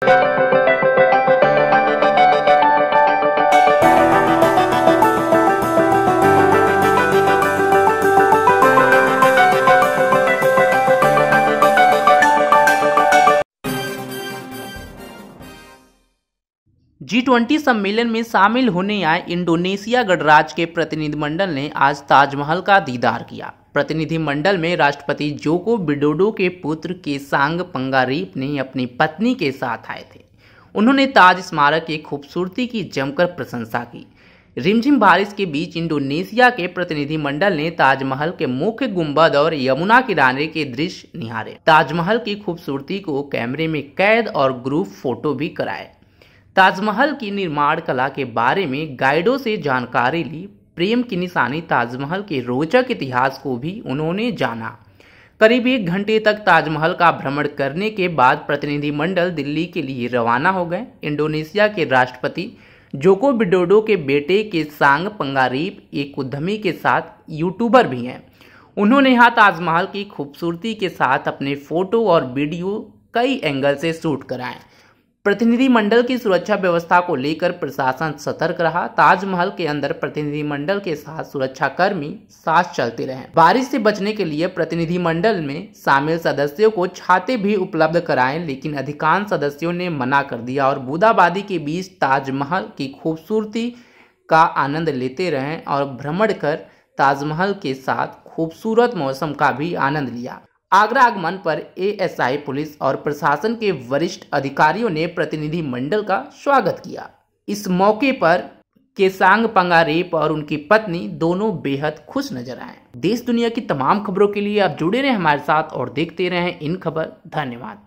G twenty सम्मेलन में शामिल होने आए इंडोनेशिया गणराज्य के प्रतिनिधिमंडल ने आज ताजमहल का दीदार किया प्रतिनिधिमंडल में राष्ट्रपति जोको बिडोडो के पुत्र केसांग पंगारीप ने अपनी पत्नी के साथ आए थे उन्होंने ताज स्मारक की खूबसूरती की जमकर प्रशंसा की रिमझिम बारिश के बीच इंडोनेशिया के प्रतिनिधिमंडल ने ताजमहल के मुख्य गुंबद और यमुना किनारे के दृश्य निहारे ताजमहल की खूबसूरती को कैमरे में कैद और ग्रुप फोटो भी कराए ताजमहल की निर्माण कला के बारे में गाइडों से जानकारी ली प्रेम की निशानी ताजमहल के रोचक इतिहास को भी उन्होंने जाना करीब एक घंटे तक ताजमहल का भ्रमण करने के बाद प्रतिनिधिमंडल दिल्ली के लिए रवाना हो गए इंडोनेशिया के राष्ट्रपति जोको बिडोडो के बेटे के सांग पंगारीप एक उद्यमी के साथ यूट्यूबर भी हैं उन्होंने यहाँ ताजमहल की खूबसूरती के साथ अपने फोटो और वीडियो कई एंगल से शूट कराए प्रतिनिधिमंडल की सुरक्षा व्यवस्था को लेकर प्रशासन सतर्क रहा ताजमहल के अंदर प्रतिनिधिमंडल के साथ सुरक्षा कर्मी साथ चलते रहे बारिश से बचने के लिए प्रतिनिधिमंडल में शामिल सदस्यों को छाते भी उपलब्ध कराएं लेकिन अधिकांश सदस्यों ने मना कर दिया और बूदाबादी के बीच ताजमहल की खूबसूरती का आनंद लेते रहे और भ्रमण कर ताजमहल के साथ खूबसूरत मौसम का भी आनंद लिया आगरा आगमन पर एएसआई पुलिस और प्रशासन के वरिष्ठ अधिकारियों ने प्रतिनिधि मंडल का स्वागत किया इस मौके पर केसांग पंगारेप और उनकी पत्नी दोनों बेहद खुश नजर आए देश दुनिया की तमाम खबरों के लिए आप जुड़े रहें हमारे साथ और देखते रहें इन खबर धन्यवाद